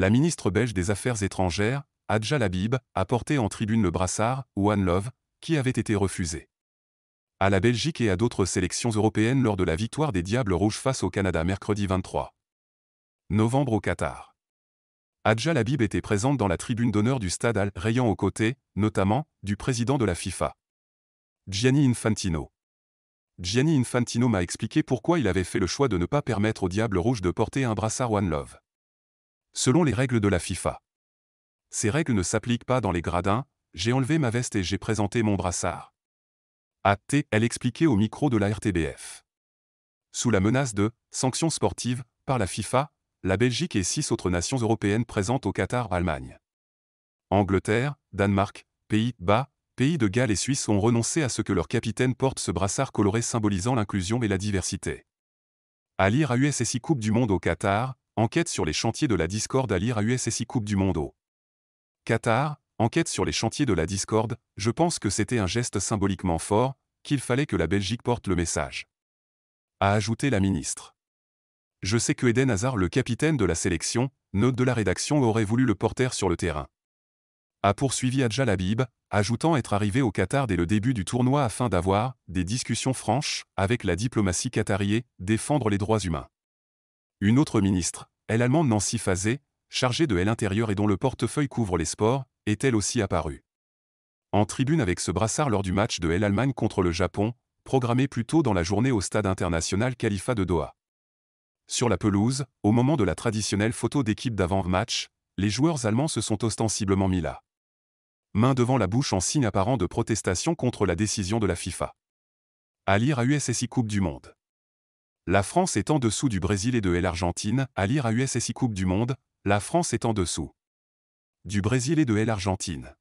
La ministre belge des Affaires étrangères, Adja Labib, a porté en tribune le brassard, One Love, qui avait été refusé. À la Belgique et à d'autres sélections européennes lors de la victoire des Diables Rouges face au Canada mercredi 23 novembre au Qatar. Adja Labib était présente dans la tribune d'honneur du stade Al rayant aux côtés, notamment, du président de la FIFA. Gianni Infantino. Gianni Infantino m'a expliqué pourquoi il avait fait le choix de ne pas permettre aux Diables Rouges de porter un brassard One Love selon les règles de la FIFA. Ces règles ne s'appliquent pas dans les gradins, j'ai enlevé ma veste et j'ai présenté mon brassard. A.T. elle expliquait au micro de la RTBF. Sous la menace de sanctions sportives par la FIFA, la Belgique et six autres nations européennes présentes au Qatar, Allemagne. Angleterre, Danemark, Pays-Bas, Pays de Galles et Suisse ont renoncé à ce que leur capitaine porte ce brassard coloré symbolisant l'inclusion et la diversité. À lire à USSI Coupe du Monde au Qatar, Enquête sur les chantiers de la discorde à lire à USSI Coupe du Monde au Qatar. Enquête sur les chantiers de la discorde. Je pense que c'était un geste symboliquement fort, qu'il fallait que la Belgique porte le message. A ajouté la ministre. Je sais que Eden Hazard, le capitaine de la sélection, note de la rédaction, aurait voulu le porter sur le terrain. A poursuivi Adja ajoutant être arrivé au Qatar dès le début du tournoi afin d'avoir des discussions franches avec la diplomatie qatarier, défendre les droits humains. Une autre ministre, elle allemande Nancy Fazé, chargée de l'intérieur et dont le portefeuille couvre les sports, est elle aussi apparue. En tribune avec ce brassard lors du match de l'Allemagne contre le Japon, programmé plus tôt dans la journée au stade international Khalifa de Doha. Sur la pelouse, au moment de la traditionnelle photo d'équipe d'avant-match, les joueurs allemands se sont ostensiblement mis là. Main devant la bouche en signe apparent de protestation contre la décision de la FIFA. À lire à USSI Coupe du Monde. La France est en dessous du Brésil et de l'Argentine, à lire à USSI Coupe du Monde, la France est en dessous. Du Brésil et de l'Argentine.